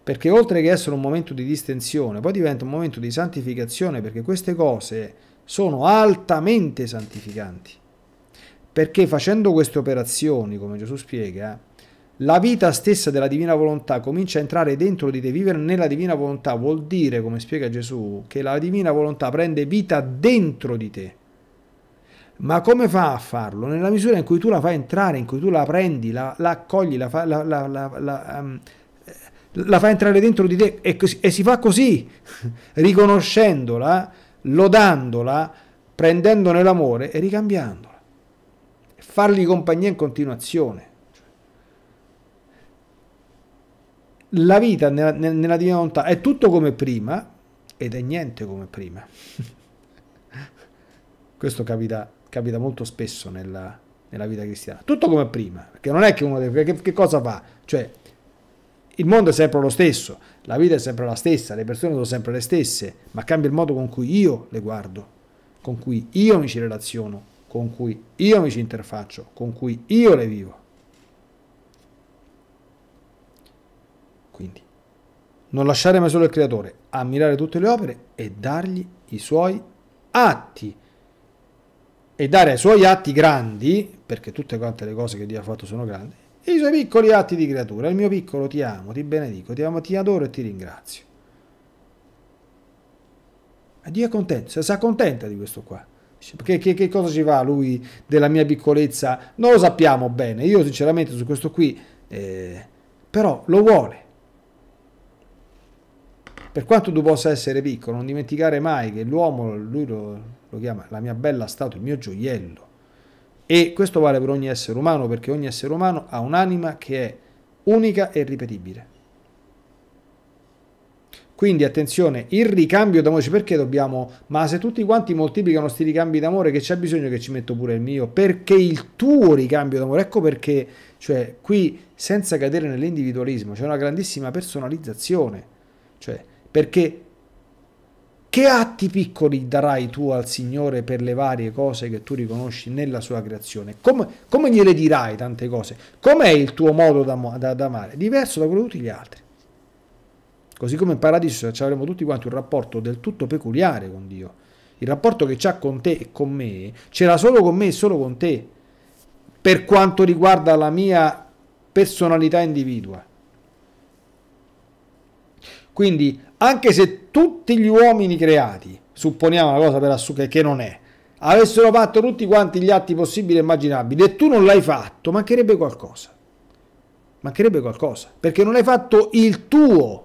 perché oltre che essere un momento di distensione, poi diventa un momento di santificazione, perché queste cose sono altamente santificanti, perché facendo queste operazioni, come Gesù spiega, la vita stessa della divina volontà comincia a entrare dentro di te, vivere nella divina volontà vuol dire, come spiega Gesù, che la divina volontà prende vita dentro di te. Ma come fa a farlo? Nella misura in cui tu la fai entrare, in cui tu la prendi, la, la accogli, la, fa, la, la, um, la fai entrare dentro di te e, e si fa così, riconoscendola lodandola, prendendone l'amore e ricambiandola. Fargli compagnia in continuazione. La vita nella, nella divina volontà è tutto come prima ed è niente come prima. Questo capita, capita molto spesso nella, nella vita cristiana. Tutto come prima, perché non è che uno deve... Che, che cosa fa? Cioè, il mondo è sempre lo stesso la vita è sempre la stessa, le persone sono sempre le stesse, ma cambia il modo con cui io le guardo, con cui io mi ci relaziono, con cui io mi ci interfaccio, con cui io le vivo. Quindi, non lasciare mai solo il creatore, ammirare tutte le opere e dargli i suoi atti. E dare ai suoi atti grandi, perché tutte quante le cose che Dio ha fatto sono grandi, e i suoi piccoli atti di creatura. Il mio piccolo ti amo, ti benedico, ti, amo, ti adoro e ti ringrazio. E Dio è contento, si accontenta di questo qua. Che, che, che, cosa ci va lui della mia piccolezza? Non lo sappiamo bene. Io sinceramente su questo qui, eh, però lo vuole. Per quanto tu possa essere piccolo, non dimenticare mai che l'uomo, lui lo, lo chiama la mia bella statua, il mio gioiello. E questo vale per ogni essere umano, perché ogni essere umano ha un'anima che è unica e ripetibile. Quindi attenzione, il ricambio d'amore, perché dobbiamo, ma se tutti quanti moltiplicano questi ricambi d'amore, che c'è bisogno che ci metto pure il mio? Perché il tuo ricambio d'amore, ecco perché, cioè, qui senza cadere nell'individualismo, c'è una grandissima personalizzazione, cioè, perché che atti piccoli darai tu al Signore per le varie cose che tu riconosci nella sua creazione? Come, come gliele dirai tante cose? Com'è il tuo modo da, da, da, amare? Diverso da quello di tutti gli altri. Così come in paradiso ci avremo tutti quanti un rapporto del tutto peculiare con Dio. Il rapporto che c'ha con te e con me, c'era solo con me e solo con te, per quanto riguarda la mia personalità individua. Quindi anche se tutti gli uomini creati, supponiamo una cosa per assurda che non è, avessero fatto tutti quanti gli atti possibili e immaginabili e tu non l'hai fatto, mancherebbe qualcosa. Mancherebbe qualcosa, perché non hai fatto il tuo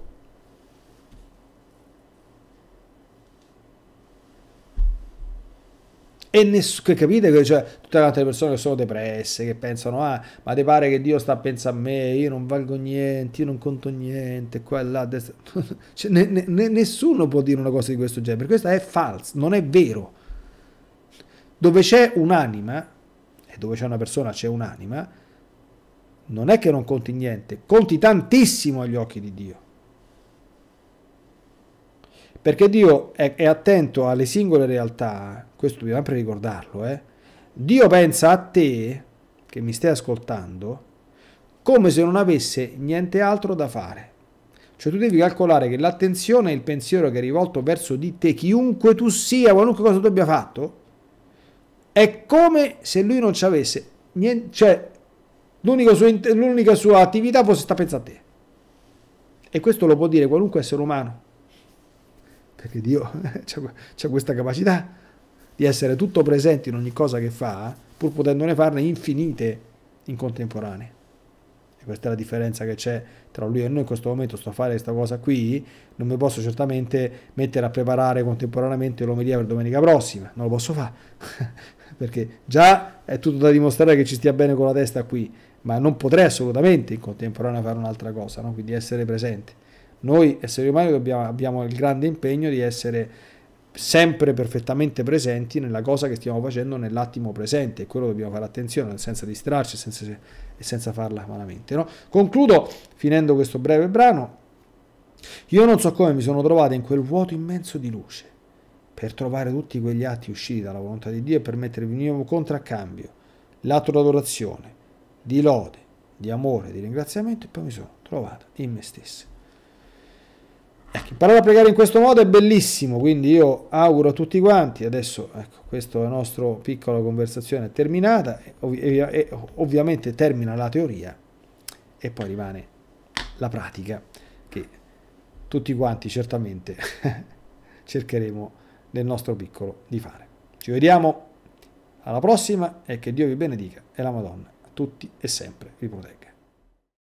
E ness- che capite che cioè, tutte le altre persone che sono depresse, che pensano, ah, ma ti pare che Dio sta a pensare a me, io non valgo niente, io non conto niente, qua e là. cioè, ne, ne, nessuno può dire una cosa di questo genere, questo è falso, non è vero. Dove c'è un'anima, e dove c'è una persona c'è un'anima, non è che non conti niente, conti tantissimo agli occhi di Dio. Perché Dio è, è attento alle singole realtà, questo dobbiamo sempre ricordarlo, eh? Dio pensa a te, che mi stai ascoltando, come se non avesse niente altro da fare. Cioè tu devi calcolare che l'attenzione e il pensiero che è rivolto verso di te, chiunque tu sia, qualunque cosa tu abbia fatto, è come se lui non ci avesse niente, cioè l'unica sua, l'unica sua attività fosse sta pensando a te. E questo lo può dire qualunque essere umano perché Dio ha questa capacità di essere tutto presente in ogni cosa che fa, pur potendone farne infinite in contemporanea. E questa è la differenza che c'è tra lui e noi in questo momento. Sto a fare questa cosa qui, non mi posso certamente mettere a preparare contemporaneamente l'omelia per domenica prossima, non lo posso fare, perché già è tutto da dimostrare che ci stia bene con la testa qui, ma non potrei assolutamente in contemporanea fare un'altra cosa, no? quindi essere presente. Noi esseri umani dobbiamo, abbiamo il grande impegno di essere sempre perfettamente presenti nella cosa che stiamo facendo nell'attimo presente e quello dobbiamo fare attenzione senza distrarci senza, e senza farla malamente. No? Concludo finendo questo breve brano. Io non so come mi sono trovato in quel vuoto immenso di luce per trovare tutti quegli atti usciti dalla volontà di Dio e per mettervi in un contraccambio, l'atto d'adorazione, di lode, di amore, di ringraziamento e poi mi sono trovato in me stesso Ecco, imparare a pregare in questo modo è bellissimo, quindi io auguro a tutti quanti, adesso ecco, questa nostra piccola conversazione è terminata, e, e ovviamente termina la teoria e poi rimane la pratica che tutti quanti certamente cercheremo nel nostro piccolo di fare. Ci vediamo alla prossima e che Dio vi benedica e la Madonna a tutti e sempre vi protegga.